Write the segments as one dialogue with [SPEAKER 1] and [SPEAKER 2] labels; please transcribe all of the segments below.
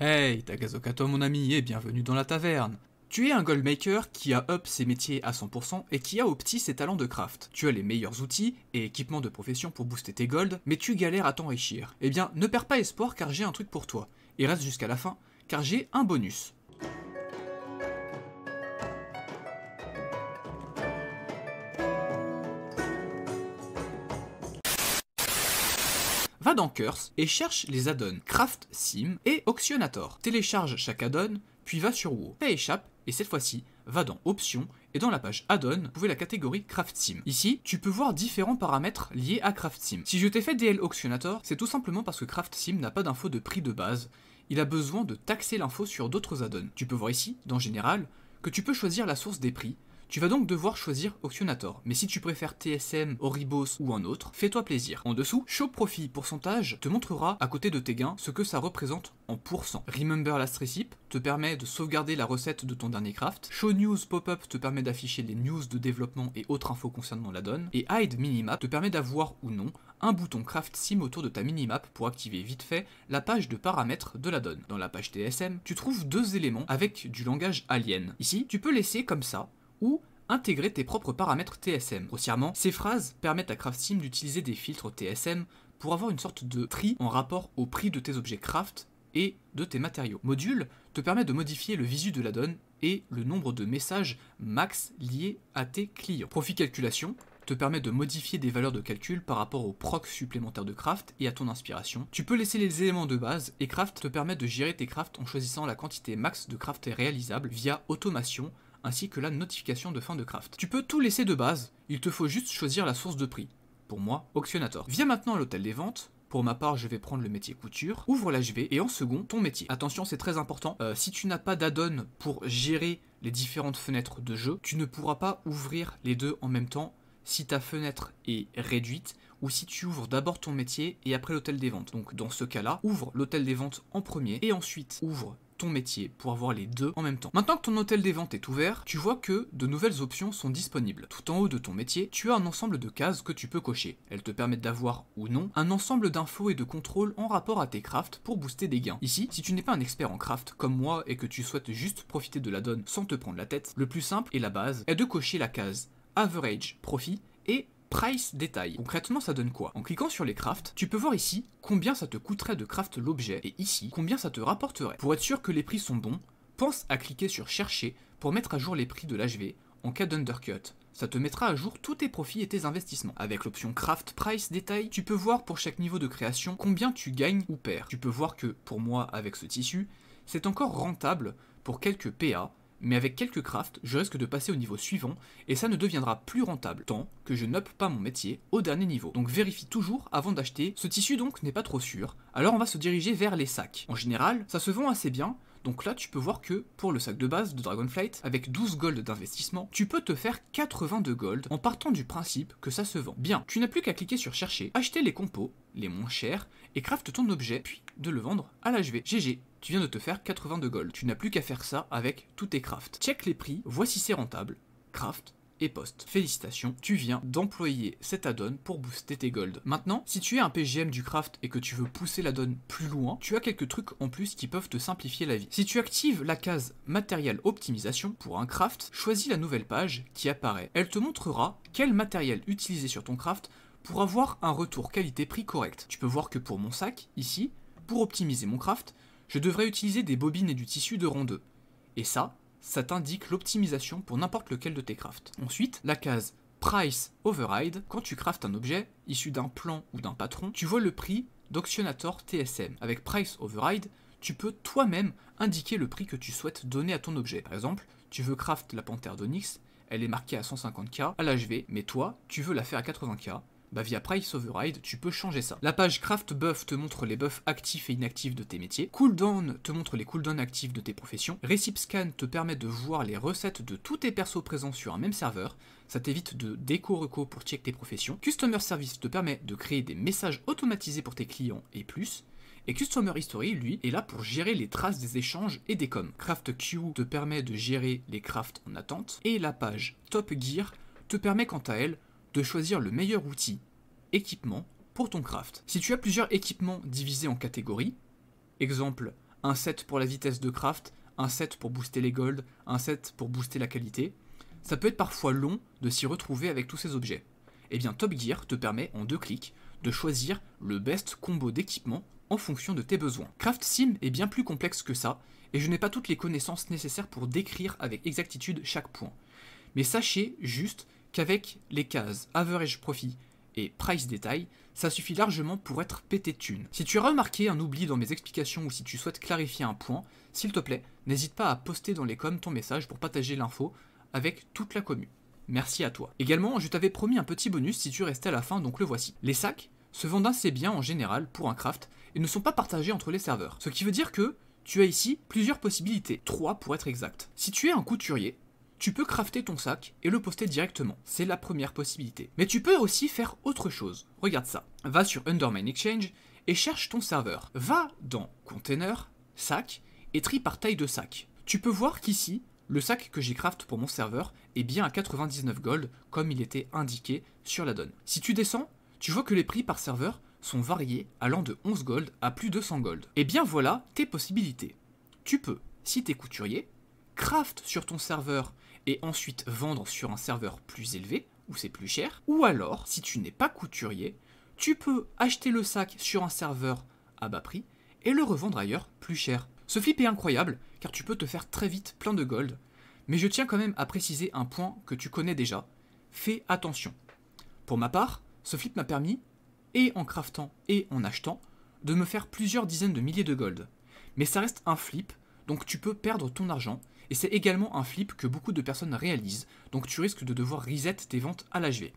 [SPEAKER 1] Hey, Tagazokato mon ami, et bienvenue dans la taverne. Tu es un goldmaker qui a up ses métiers à 100% et qui a opti ses talents de craft. Tu as les meilleurs outils et équipements de profession pour booster tes golds, mais tu galères à t'enrichir. Eh bien, ne perds pas espoir car j'ai un truc pour toi. Et reste jusqu'à la fin, car j'ai un bonus. va dans Curse et cherche les add-ons Sim et Auctionator. Télécharge chaque add-on, puis va sur WoW. Et échappe, et cette fois-ci, va dans Options et dans la page Add-on, la catégorie Craft Sim. Ici, tu peux voir différents paramètres liés à Craft Sim. Si je t'ai fait DL Auctionator, c'est tout simplement parce que Craft Sim n'a pas d'info de prix de base. Il a besoin de taxer l'info sur d'autres add Tu peux voir ici, dans Général, que tu peux choisir la source des prix, tu vas donc devoir choisir Auctionator, mais si tu préfères TSM, Oribos ou un autre, fais-toi plaisir. En dessous, Show Profit Pourcentage te montrera à côté de tes gains ce que ça représente en pourcent. Remember Last Recipe te permet de sauvegarder la recette de ton dernier craft. Show News Pop-up te permet d'afficher les news de développement et autres infos concernant la donne. Et Hide Minimap te permet d'avoir ou non un bouton Craft Sim autour de ta minimap pour activer vite fait la page de paramètres de la donne. Dans la page TSM, tu trouves deux éléments avec du langage alien. Ici, tu peux laisser comme ça ou intégrer tes propres paramètres TSM. Grossièrement, ces phrases permettent à CraftSteam d'utiliser des filtres TSM pour avoir une sorte de tri en rapport au prix de tes objets craft et de tes matériaux. Module te permet de modifier le visu de la donne et le nombre de messages max liés à tes clients. Profit calculation te permet de modifier des valeurs de calcul par rapport aux procs supplémentaires de craft et à ton inspiration. Tu peux laisser les éléments de base et craft te permet de gérer tes crafts en choisissant la quantité max de craft réalisable via automation ainsi que la notification de fin de craft. Tu peux tout laisser de base, il te faut juste choisir la source de prix. Pour moi, Auctionator. Viens maintenant à l'hôtel des ventes, pour ma part, je vais prendre le métier couture. Ouvre la et en second, ton métier. Attention, c'est très important. Euh, si tu n'as pas d'add-on pour gérer les différentes fenêtres de jeu, tu ne pourras pas ouvrir les deux en même temps si ta fenêtre est réduite ou si tu ouvres d'abord ton métier et après l'hôtel des ventes. Donc dans ce cas-là, ouvre l'hôtel des ventes en premier et ensuite ouvre ton métier pour avoir les deux en même temps. Maintenant que ton hôtel des ventes est ouvert, tu vois que de nouvelles options sont disponibles. Tout en haut de ton métier, tu as un ensemble de cases que tu peux cocher. Elles te permettent d'avoir ou non un ensemble d'infos et de contrôles en rapport à tes crafts pour booster des gains. Ici, si tu n'es pas un expert en craft comme moi et que tu souhaites juste profiter de la donne sans te prendre la tête, le plus simple et la base est de cocher la case average profit et Price détail. Concrètement, ça donne quoi En cliquant sur les crafts, tu peux voir ici combien ça te coûterait de craft l'objet et ici combien ça te rapporterait. Pour être sûr que les prix sont bons, pense à cliquer sur chercher pour mettre à jour les prix de l'HV en cas d'undercut. Ça te mettra à jour tous tes profits et tes investissements. Avec l'option Craft Price Détail, tu peux voir pour chaque niveau de création combien tu gagnes ou perds. Tu peux voir que, pour moi, avec ce tissu, c'est encore rentable pour quelques PA mais avec quelques crafts, je risque de passer au niveau suivant, et ça ne deviendra plus rentable, tant que je n'up pas mon métier au dernier niveau. Donc vérifie toujours avant d'acheter, ce tissu donc n'est pas trop sûr, alors on va se diriger vers les sacs. En général, ça se vend assez bien, donc là, tu peux voir que pour le sac de base de Dragonflight, avec 12 gold d'investissement, tu peux te faire 82 gold en partant du principe que ça se vend. Bien, tu n'as plus qu'à cliquer sur chercher, acheter les compos, les moins chers, et craft ton objet, puis de le vendre à l'HV. GG, tu viens de te faire 82 gold. Tu n'as plus qu'à faire ça avec tous tes crafts. Check les prix, voici si c'est rentable. Craft, et Félicitations, tu viens d'employer cette add-on pour booster tes golds. Maintenant, si tu es un PGM du craft et que tu veux pousser la donne plus loin, tu as quelques trucs en plus qui peuvent te simplifier la vie. Si tu actives la case matériel optimisation pour un craft, choisis la nouvelle page qui apparaît. Elle te montrera quel matériel utiliser sur ton craft pour avoir un retour qualité-prix correct. Tu peux voir que pour mon sac, ici, pour optimiser mon craft, je devrais utiliser des bobines et du tissu de rang 2. Et ça, ça t'indique l'optimisation pour n'importe lequel de tes crafts. Ensuite, la case Price Override, quand tu craftes un objet issu d'un plan ou d'un patron, tu vois le prix d'Auctionator TSM. Avec Price Override, tu peux toi-même indiquer le prix que tu souhaites donner à ton objet. Par exemple, tu veux craft la panthère d'Onyx, elle est marquée à 150k à l'HV, mais toi, tu veux la faire à 80k, bah, via Price Override, tu peux changer ça. La page Craft Buff te montre les buffs actifs et inactifs de tes métiers. Cooldown te montre les cooldowns actifs de tes professions. recipe Scan te permet de voir les recettes de tous tes persos présents sur un même serveur. Ça t'évite de déco-reco pour check tes professions. Customer Service te permet de créer des messages automatisés pour tes clients et plus. Et Customer History, lui, est là pour gérer les traces des échanges et des coms. Craft Q te permet de gérer les crafts en attente. Et la page Top Gear te permet quant à elle de choisir le meilleur outil, équipement, pour ton craft. Si tu as plusieurs équipements divisés en catégories, exemple un set pour la vitesse de craft, un set pour booster les golds, un set pour booster la qualité, ça peut être parfois long de s'y retrouver avec tous ces objets. Et eh bien Top Gear te permet en deux clics de choisir le best combo d'équipement en fonction de tes besoins. Craft Sim est bien plus complexe que ça, et je n'ai pas toutes les connaissances nécessaires pour décrire avec exactitude chaque point. Mais sachez juste qu'avec les cases average profit et price détail, ça suffit largement pour être pété de thunes. Si tu as remarqué un oubli dans mes explications ou si tu souhaites clarifier un point, s'il te plaît, n'hésite pas à poster dans les coms ton message pour partager l'info avec toute la commu. Merci à toi. Également, je t'avais promis un petit bonus si tu restais à la fin, donc le voici. Les sacs se vendent assez bien en général pour un craft et ne sont pas partagés entre les serveurs. Ce qui veut dire que tu as ici plusieurs possibilités, Trois pour être exact. Si tu es un couturier, tu peux crafter ton sac et le poster directement. C'est la première possibilité. Mais tu peux aussi faire autre chose. Regarde ça. Va sur Undermine Exchange et cherche ton serveur. Va dans Container, Sac et tri par taille de sac. Tu peux voir qu'ici, le sac que j'ai craft pour mon serveur est bien à 99 gold comme il était indiqué sur la donne. Si tu descends, tu vois que les prix par serveur sont variés allant de 11 gold à plus de 100 gold. Et eh bien voilà tes possibilités. Tu peux, si t'es couturier, craft sur ton serveur et ensuite vendre sur un serveur plus élevé, où c'est plus cher. Ou alors, si tu n'es pas couturier, tu peux acheter le sac sur un serveur à bas prix et le revendre ailleurs plus cher. Ce flip est incroyable car tu peux te faire très vite plein de gold, mais je tiens quand même à préciser un point que tu connais déjà. Fais attention. Pour ma part, ce flip m'a permis, et en craftant et en achetant, de me faire plusieurs dizaines de milliers de gold. Mais ça reste un flip, donc tu peux perdre ton argent et c'est également un flip que beaucoup de personnes réalisent, donc tu risques de devoir reset tes ventes à l'HV.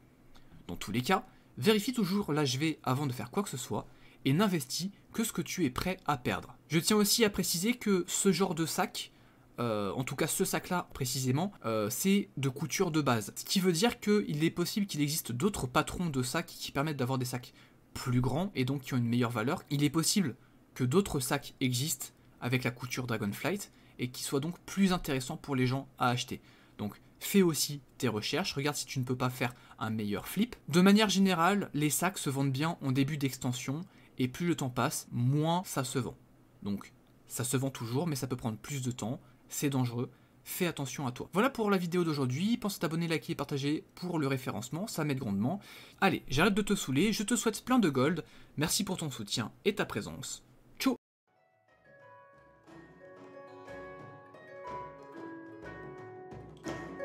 [SPEAKER 1] Dans tous les cas, vérifie toujours l'HV avant de faire quoi que ce soit, et n'investis que ce que tu es prêt à perdre. Je tiens aussi à préciser que ce genre de sac, euh, en tout cas ce sac-là précisément, euh, c'est de couture de base. Ce qui veut dire qu'il est possible qu'il existe d'autres patrons de sacs qui permettent d'avoir des sacs plus grands et donc qui ont une meilleure valeur. Il est possible que d'autres sacs existent avec la couture Dragonflight, et qui soit donc plus intéressant pour les gens à acheter. Donc fais aussi tes recherches, regarde si tu ne peux pas faire un meilleur flip. De manière générale, les sacs se vendent bien en début d'extension et plus le temps passe, moins ça se vend. Donc ça se vend toujours mais ça peut prendre plus de temps, c'est dangereux, fais attention à toi. Voilà pour la vidéo d'aujourd'hui. Pense à t'abonner, liker et partager pour le référencement, ça m'aide grandement. Allez, j'arrête de te saouler, je te souhaite plein de gold, merci pour ton soutien et ta présence.